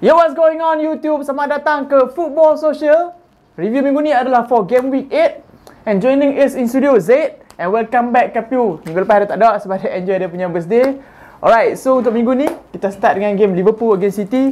Yo what's going on YouTube? Selamat datang ke Football Social. Review minggu ni adalah for Game Week 8. And joining is in studio Zaid. and welcome back Kapiu. Minggu lepas dia tak ada sebab dia enjoy dia punya birthday. Alright, so untuk minggu ni kita start dengan game Liverpool against City.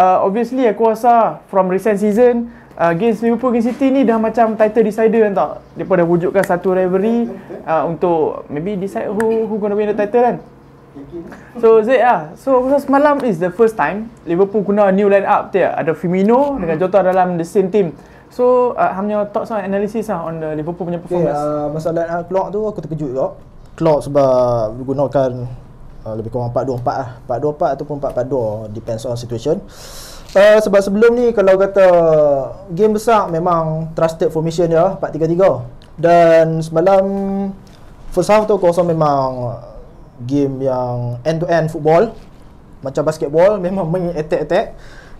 Uh, obviously aku rasa from recent season uh, games Liverpool against City ni dah macam title decider kan tak? pun dah wujudkan satu rivalry uh, untuk maybe decide who who gonna win the title kan. So Zed lah So semalam is the first time Liverpool guna new line up dia Ada Firmino mm. dengan hmm. Jota dalam the same team So uh, ah, Hamnya thoughts on analysis lah On the Liverpool punya performance okay, uh, Masa line ah, up clock tu aku terkejut juga Clock sebab gunakan uh, Lebih kurang 4-2-4 lah 4-2-4 ataupun 4-4-2 Depends on situation uh, Sebab sebelum ni kalau kata Game besar memang trusted formation dia 4-3-3 Dan semalam First half tu kosong memang uh, game yang end to end football macam basketball memang main attack attack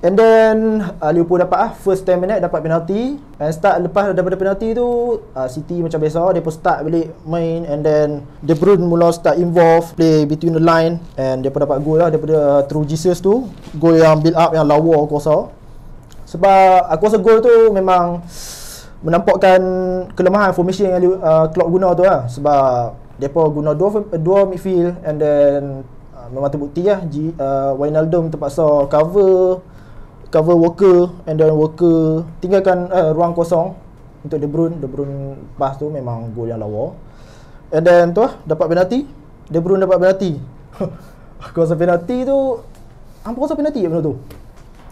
and then uh, Liverpool dapat ah first 10 minit dapat penalti. and start lepas daripada penalti tu uh, City macam biasa dia pun start balik main and then De Bruyne mula start involve play between the line and dia pun dapat gol lah daripada uh, through Jesus tu gol yang build up yang lawa aku rasa sebab aku rasa goal tu memang menampakkan kelemahan formation yang uh, Klopp guna tu lah sebab Depa guna dua dua midfield and then uh, memang terbukti lah G, uh, Wijnaldum terpaksa cover cover Walker and then Walker tinggalkan uh, ruang kosong untuk De Bruyne De Bruyne pas tu memang gol yang lawa and then tu lah dapat penalti De Bruyne dapat penalti aku rasa penalti tu aku rasa penalti benda tu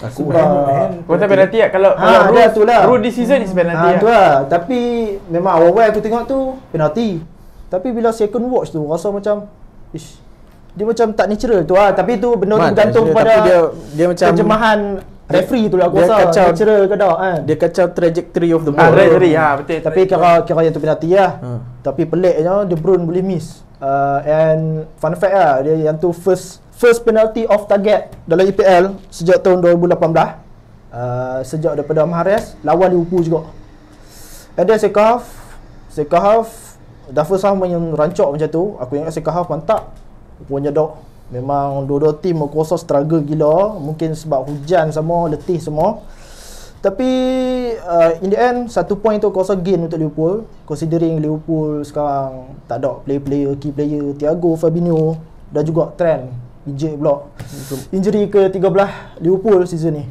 aku rasa penalti. penalti lah kalau, kalau ha, kalau Rue, tu lah. Rue season hmm. is penalti ha, ah, lah. tu lah tapi memang awal-awal aku tengok tu penalti tapi bila second watch tu rasa macam ish dia macam tak natural tu ah tapi tu benar tu bergantung pada dia dia macam terjemahan referee tu lah aku dia rasa kacau, natural ke tak kan dia kacau trajectory of the ah, ball ha, trajectory ha betul tapi kira kira yang tu penalty lah ha. tapi peliknya dia brun boleh miss uh, and fun fact lah dia yang tu first first penalty of target dalam EPL sejak tahun 2018 uh, ah, sejak daripada Mahrez lawan Liverpool juga and then second half second half Duffel sama yang rancok macam tu Aku ingat second half mantap Punya dok Memang dua-dua tim kosong struggle gila Mungkin sebab hujan semua letih semua Tapi uh, in the end, satu point tu kosong gain untuk Liverpool Considering Liverpool sekarang tak ada player-player, key player Thiago, Fabinho dan juga trend PJ pula Injury ke 13 Liverpool season ni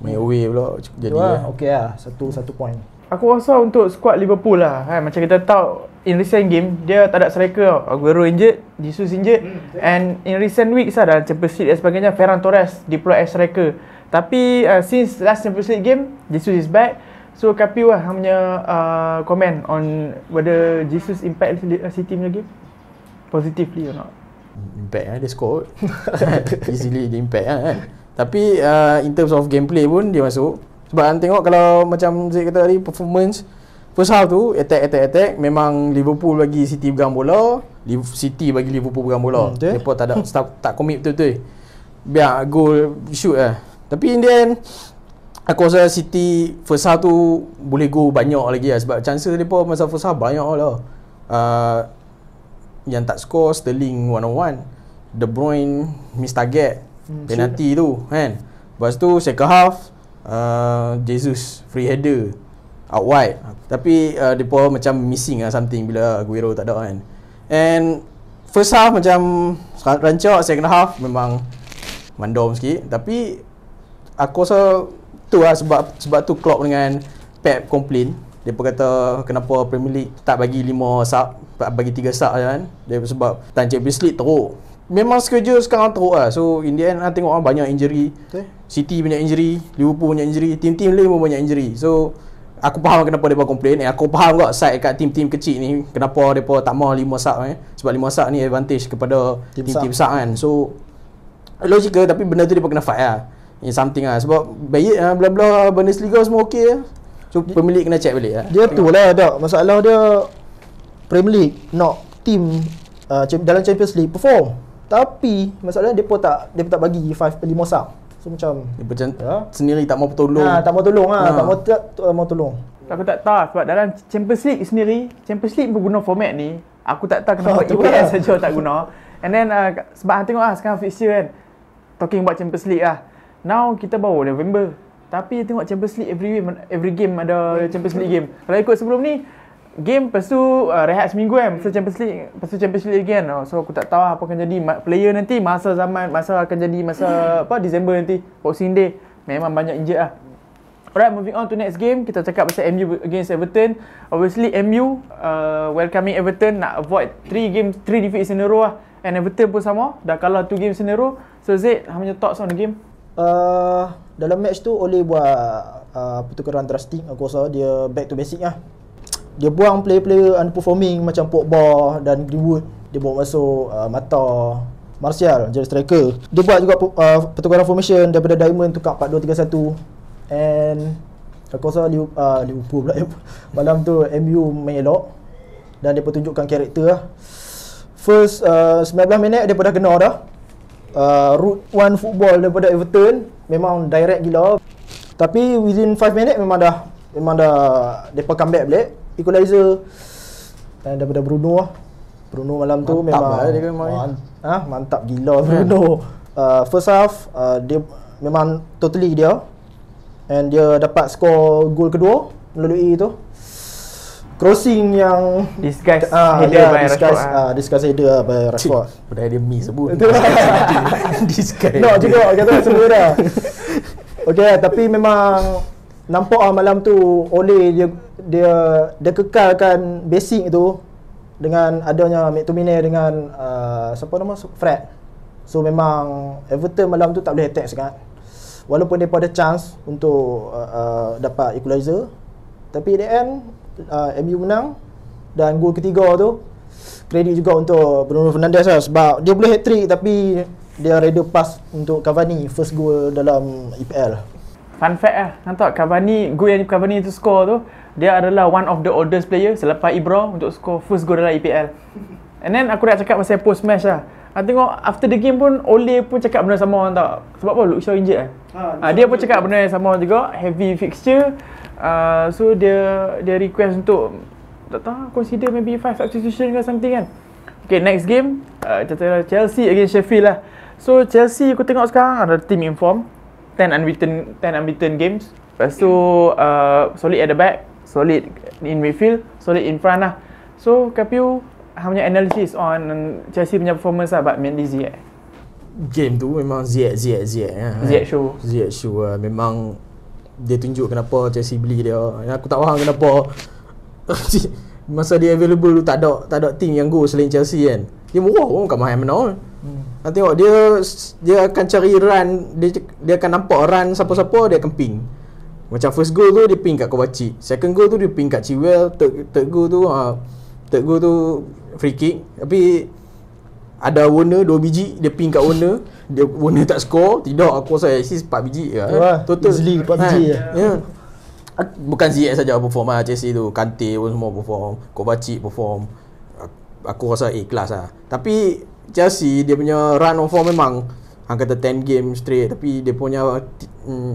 Main away pula jadi lah. Eh. Okay lah, satu, satu point aku rasa untuk squad Liverpool lah kan macam kita tahu in recent game dia tak ada striker tau Aguero injured Jesus injured hmm. and in recent weeks ada lah, Champions League dan sebagainya Ferran Torres deploy as striker tapi uh, since last Champions League game Jesus is back so Kapi lah punya uh, comment on whether Jesus impact City punya game positively or not impact lah eh, dia score easily dia impact lah kan tapi uh, in terms of gameplay pun dia masuk sebab kan tengok kalau macam Zik kata tadi performance first half tu attack attack attack memang Liverpool bagi City pegang bola, City bagi Liverpool pegang bola. Hmm, Depa tak ada start, tak commit betul-betul. Biar goal shoot lah. Tapi in the end Aku rasa City first half tu boleh go banyak lagi lah sebab chances dia pun masa first half banyak lah uh, Yang tak score Sterling 1 on 1 De Bruyne miss target hmm, penalty tu kan Lepas tu second half Uh, Jesus free header out wide tapi uh, depa macam missing lah something bila Aguero tak ada kan and first half macam rancak second half memang mandom sikit tapi aku rasa tu lah sebab sebab tu Klopp dengan Pep complain depa kata kenapa Premier League tak bagi 5 sub tak bagi 3 sub je kan dia sebab time Champions League teruk memang schedule sekarang teruk lah. So in the end tengok lah banyak injury. Okay. City banyak injury, Liverpool banyak injury, team-team lain pun banyak injury. So aku faham kenapa mereka komplain. Eh, aku faham juga side kat team-team kecil ni kenapa mereka tak mahu lima sub eh. Sebab lima sub ni advantage kepada team team-team sub kan. So logical tapi benda tu dia kena fight lah. Ini something lah. Sebab bayit lah, eh, bla-bla, Bundesliga semua okey lah. So pemilik kena check balik lah. Dia tu lah tak. Masalah dia Premier League nak team uh, dalam Champions League perform. Tapi masalahnya depa tak depa tak bagi 5 5 sub. So macam dia macam ya. sendiri tak mau tolong. Ha, ah, tak mau tolong ah, ha. tak mau tak, tak, tak mau tolong. Aku tak tahu sebab dalam Champions League sendiri, Champions League berguna format ni, aku tak tahu kenapa Oh EPL lah. saja tak guna. And then uh, sebab hang tengok ah sekarang fixture kan. Talking about Champions League lah. Now kita baru November. Tapi tengok Champions League every every game ada Champions League game. Kalau ikut sebelum ni, game lepas tu uh, rehat seminggu kan lepas hmm. Champions League lepas Champions League again oh, so aku tak tahu lah apa akan jadi player nanti masa zaman masa akan jadi masa hmm. apa Disember nanti Boxing Day memang banyak injet lah Alright, moving on to next game. Kita cakap pasal MU against Everton. Obviously, MU uh, welcoming Everton nak avoid 3 games, 3 defeat in a row lah. And Everton pun sama. Dah kalah 2 games in a row. So, Zaid, how many thoughts on the game? Uh, dalam match tu, Oleh buat uh, pertukaran drastik. Aku rasa dia back to basic lah dia buang player-player underperforming macam Pogba dan Greenwood dia bawa masuk uh, Mata Martial jadi striker dia buat juga uh, pertukaran formation daripada Diamond tukar 4-2-3-1 and aku rasa uh, Liverpool pula malam tu MU main elok dan dia tunjukkan karakter lah first uh, 19 minit dia dah kena dah uh, route 1 football daripada Everton memang direct gila tapi within 5 minit memang dah memang dah depa comeback balik equalizer dan daripada Bruno lah Bruno malam tu memang, lah dia memang man, ha, mantap gila kan? Bruno uh, first half uh, dia memang totally dia and dia dapat skor gol kedua melalui tu crossing yang discuss uh, ah, header yeah, by discuss, Rashford uh, ah. ah, discuss header lah by Rashford padahal dia miss pun discuss no juga kata sebenarnya okay tapi memang nampak ah malam tu oleh dia dia dia kekalkan basic tu dengan adanya McTominay dengan uh, siapa nama Fred. So memang Everton malam tu tak boleh attack sangat. Walaupun dia ada chance untuk uh, uh, dapat equalizer tapi the end uh, MU menang dan gol ketiga tu kredit juga untuk Bruno Fernandes lah sebab dia boleh hat-trick tapi dia ready pass untuk Cavani first goal dalam EPL fun fact lah tak? Cavani Goal yang Cavani tu score tu Dia adalah one of the oldest player Selepas Ibra Untuk score first goal dalam EPL And then aku nak cakap pasal post match lah Aku tengok after the game pun Ole pun cakap benda sama orang tak Sebab apa Luke Shaw injured lah ha, ha, Dia pun cakap benda yang sama juga Heavy fixture uh, So dia dia request untuk Tak tahu consider maybe 5 substitution ke something kan Okay next game uh, Chelsea against Sheffield lah So Chelsea aku tengok sekarang ada team inform 10 unbeaten 10 unbeaten games. Lepas tu hmm. uh, solid at the back, solid in midfield, solid in front lah. So Kapiu hanya analysis on Chelsea punya performance lah but mainly Ziyech. Game tu memang Ziyech Ziyech Ziyech ya. Ziyech show. Ziyech show uh, memang dia tunjuk kenapa Chelsea beli dia. Eh, aku tak faham kenapa masa dia available tu tak ada tak ada team yang go selain Chelsea kan. Dia murah pun kat mahal mana. Nah, tengok dia dia akan cari run dia dia akan nampak run siapa-siapa dia akan ping. Macam first goal tu dia ping kat Kovacic. Second goal tu dia ping kat Chiwell. Third, third goal tu ah uh, third goal tu free kick tapi ada owner 2 biji dia ping kat owner dia owner tak score tidak aku rasa assist 4 biji ya. Lah. Total easily 4 ha, biji ya. Ha, ya. Yeah. Bukan Ziyech saja perform lah Chelsea tu Kante pun semua perform Kovacic perform Aku rasa A class lah Tapi Chelsea dia punya run of form memang hang kata 10 game straight tapi dia punya mm,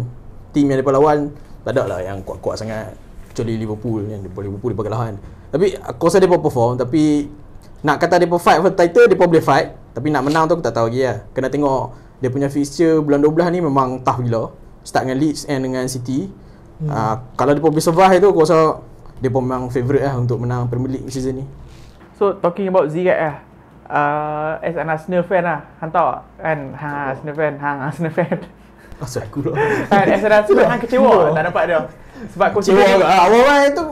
team yang dia lawan tak ada lah yang kuat-kuat sangat kecuali Liverpool yang dia boleh Liverpool dia bagi lawan. Tapi aku rasa dia perform tapi nak kata dia fight for title dia pun boleh fight tapi nak menang tu aku tak tahu lagi lah. Kena tengok dia punya fixture bulan 12 ni memang tough gila. Start dengan Leeds and dengan City. Hmm. Uh, kalau dia pun boleh survive tu aku rasa dia pun memang favourite lah untuk menang Premier League season ni. So talking about Ziyech lah, uh, as an Arsenal fan lah hantar kan ha oh. Arsenal fan ha Arsenal fan Masa aku lah kan as an Arsenal fan kecewa tak dapat dia sebab aku kecewa ah, awal-awal tu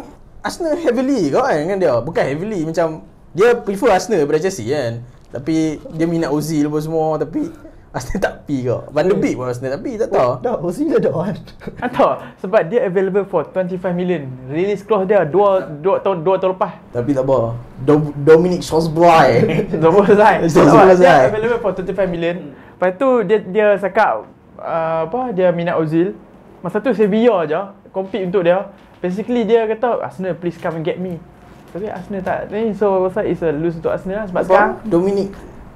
Arsenal heavily kau kan dengan dia bukan heavily macam dia prefer Arsenal daripada Chelsea kan tapi dia minat Ozil pun semua tapi Aston tak pi ke? Van de Beek pun Aston tak pi, tak tahu. Oh, tak, Ozil ada on. Tak tahu. Sebab dia available for 25 million. Release clause dia 2 2 tahun 2 tahun lepas. Tapi tak apa. Do- Dominic Sosbroy. Dominic Sosbroy. Dia available for 25 million. Lepas tu dia dia cakap uh, apa dia minat Ozil. Masa tu Sevilla aja compete untuk dia. Basically dia kata Arsenal please come and get me. Tapi Arsenal tak. Ni so so is a lose untuk Arsenal lah sebab Abang, sekarang Dominic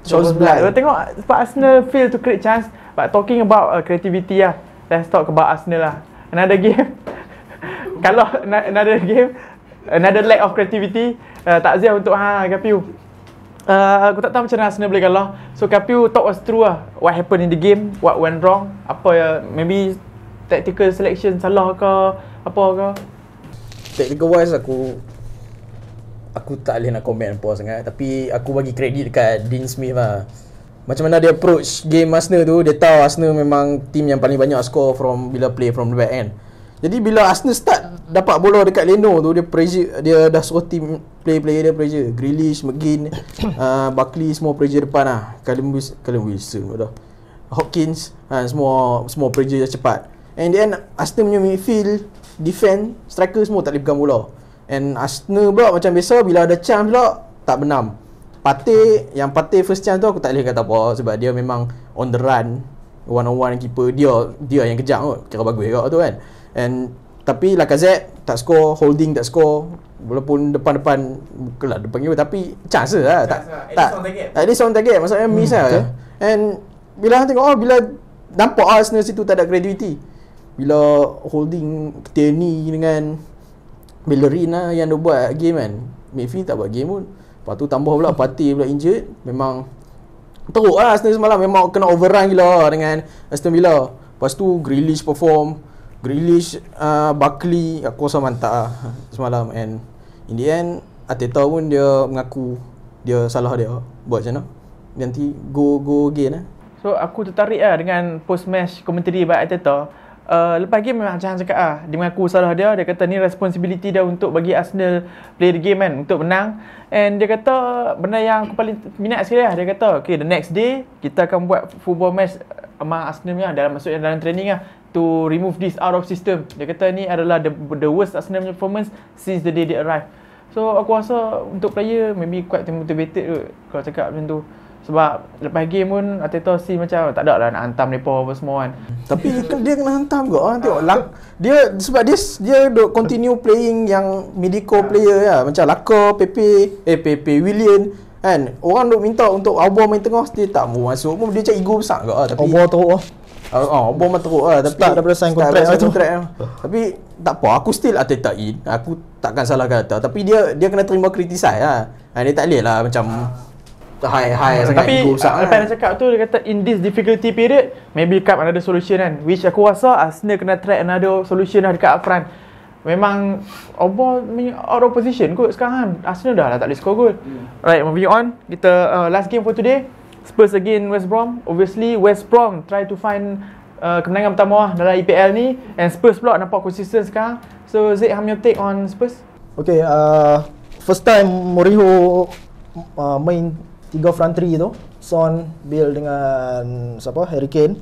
Shows blood. blood. Tengok sebab Arsenal fail to create chance. But talking about uh, creativity lah. Let's talk about Arsenal lah. Another game. Kalau another game. Another lack of creativity. Uh, takziah untuk ha, Gapiu. Uh, aku tak tahu macam mana Arsenal boleh kalah. So Gapiu talk us through lah. What happened in the game. What went wrong. Apa ya. Uh, maybe tactical selection salah ke. Apa ke. Technical wise aku aku tak boleh nak komen apa sangat tapi aku bagi kredit dekat Dean Smith lah macam mana dia approach game Arsenal tu dia tahu Arsenal memang team yang paling banyak score from bila play from the back end jadi bila Arsenal start dapat bola dekat Leno tu dia pressure dia dah suruh team play player dia pressure Grealish, McGinn, uh, Buckley semua pressure depan lah Callum Wilson, Callum Wilson dah Hawkins ha, semua semua pressure cepat and then Arsenal punya midfield defend striker semua tak boleh pegang bola And Asna pula macam biasa bila ada chance pula tak benam. pati yang pati first chance tu aku tak boleh kata apa sebab dia memang on the run one on one keeper dia dia yang kejar kot. Kira bagus juga tu kan. And tapi Lacazette tak score, holding tak score walaupun depan-depan bukanlah depan dia tapi chance lah tak lah. tak tak ada sound target maksudnya hmm, miss lah and bila tengok oh bila nampak Arsenal situ tak ada creativity bila holding Tierney dengan Bellerina yang dia buat game kan Mayfield tak buat game pun Lepas tu tambah pula Pati pula injured Memang Teruk lah Aston semalam Memang kena overrun gila Dengan Aston Villa Lepas tu Grealish perform Grealish uh, Buckley Aku rasa mantap lah Semalam And In the end Ateta pun dia mengaku Dia salah dia Buat macam mana Nanti go go again lah eh? So aku tertarik lah dengan post match commentary by Ateta uh, lepas game memang Chan cakap ah dia mengaku salah dia dia kata ni responsibility dia untuk bagi Arsenal play the game kan untuk menang and dia kata benda yang aku paling minat sekali lah dia kata okay the next day kita akan buat football match among Arsenal ya, dalam masuk dalam training lah to remove this out of system dia kata ni adalah the, the worst Arsenal performance since the day they arrive so aku rasa untuk player maybe quite motivated kot, kalau cakap macam tu sebab lepas game pun Arteta si macam tak ada lah nak hantam mereka apa semua kan tapi dia kena hantam ke orang tengok lah. dia sebab dia dia duk continue playing yang medico ah. player ya macam Laka, Pepe, eh Pepe, William kan orang dok minta untuk Aubameyang main tengah dia tak mau masuk pun dia macam ego besar ke ah. tapi Aubameyang teruk lah Uh, ah, oh, bom teruk lah tapi tak daripada sign kontrak tu. Kontrak, tapi tak apa, aku still Arteta in. Aku takkan salah kata tapi dia dia kena terima kritisai lah. Ha. dia tak leh lah macam high high hmm. tapi uh, lepas dia cakap tu dia kata in this difficulty period maybe cup another solution kan which aku rasa Arsenal ah, kena try another solution lah dekat upfront memang over out of position kot sekarang kan ah, Arsenal dah lah tak boleh score goal hmm. right moving on kita uh, last game for today Spurs again West Brom obviously West Brom try to find uh, kemenangan pertama lah dalam EPL ni and Spurs pula nampak consistent sekarang so Zik how your take on Spurs okay uh, first time Mourinho uh, main tiga front three itu, Son, Bill dengan siapa Harry Kane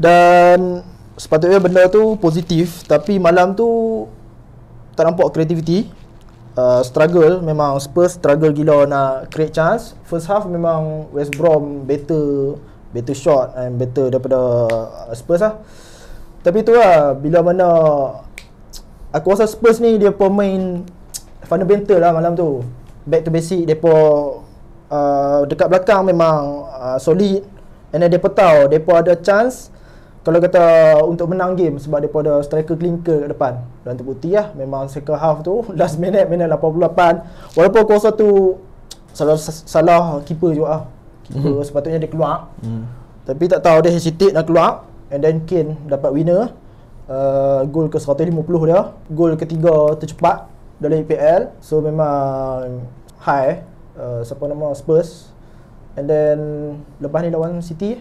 dan sepatutnya benda tu positif tapi malam tu tak nampak kreativiti uh, struggle memang Spurs struggle gila nak create chance first half memang West Brom better better shot and better daripada uh, Spurs lah tapi tu lah bila mana aku rasa Spurs ni dia pun main fundamental lah malam tu back to basic depa uh, dekat belakang memang uh, solid and then depa tahu depa ada chance kalau kata untuk menang game sebab depa ada striker clinker kat depan dan terbukti lah memang second half tu last minute minute 88 walaupun kuasa tu salah salah keeper juga ah keeper mm-hmm. sepatutnya dia keluar mm. tapi tak tahu dia hesitate nak keluar and then Kane dapat winner uh, gol ke 150 dia gol ketiga tercepat dalam EPL so memang high Uh, siapa nama Spurs and then lepas ni lawan City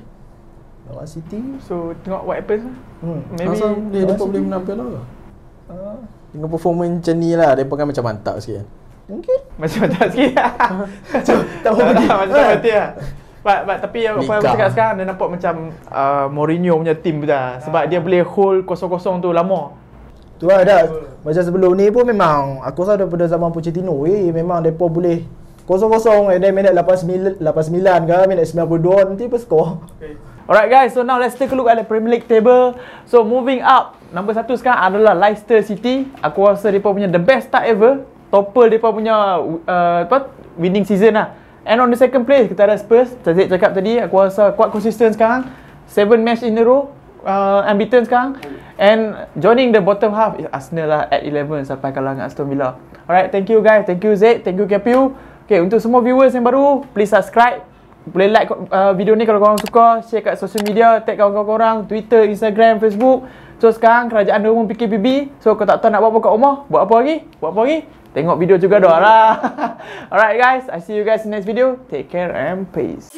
lawan City so tengok what happens hmm. maybe dia dapat boleh menampil lah uh. dengan performance macam ni lah dia kan macam mantap sikit mungkin macam mantap sikit macam tak boleh pergi macam mati lah But, but, tapi yang apa cakap sekarang dia nampak macam uh, Mourinho punya tim tu dah sebab dia boleh hold kosong-kosong tu lama. Tu lah dah. Macam sebelum ni pun memang aku rasa daripada zaman Pochettino eh memang depa boleh kosong kosong, and then minit 89, 89 ke minit 92 nanti apa skor okay. Alright guys, so now let's take a look at the Premier League table So moving up, number 1 sekarang adalah Leicester City Aku rasa mereka punya the best start ever Topple mereka punya uh, winning season lah And on the second place, kita ada Spurs Cazik cakap tadi, aku rasa quite consistent sekarang 7 match in a row uh, unbeaten sekarang and joining the bottom half is Arsenal lah at 11 sampai kalah dengan Aston Villa alright thank you guys thank you Zed thank you Kepiu. Okay, untuk semua viewers yang baru, please subscribe. Boleh like uh, video ni kalau korang suka. Share kat social media. Tag kawan-kawan korang. Twitter, Instagram, Facebook. So sekarang kerajaan dia pun PKPB. So kau tak tahu nak buat apa kat rumah. Buat apa lagi? Buat apa lagi? Tengok video juga doa lah. Alright guys. I see you guys in next video. Take care and peace.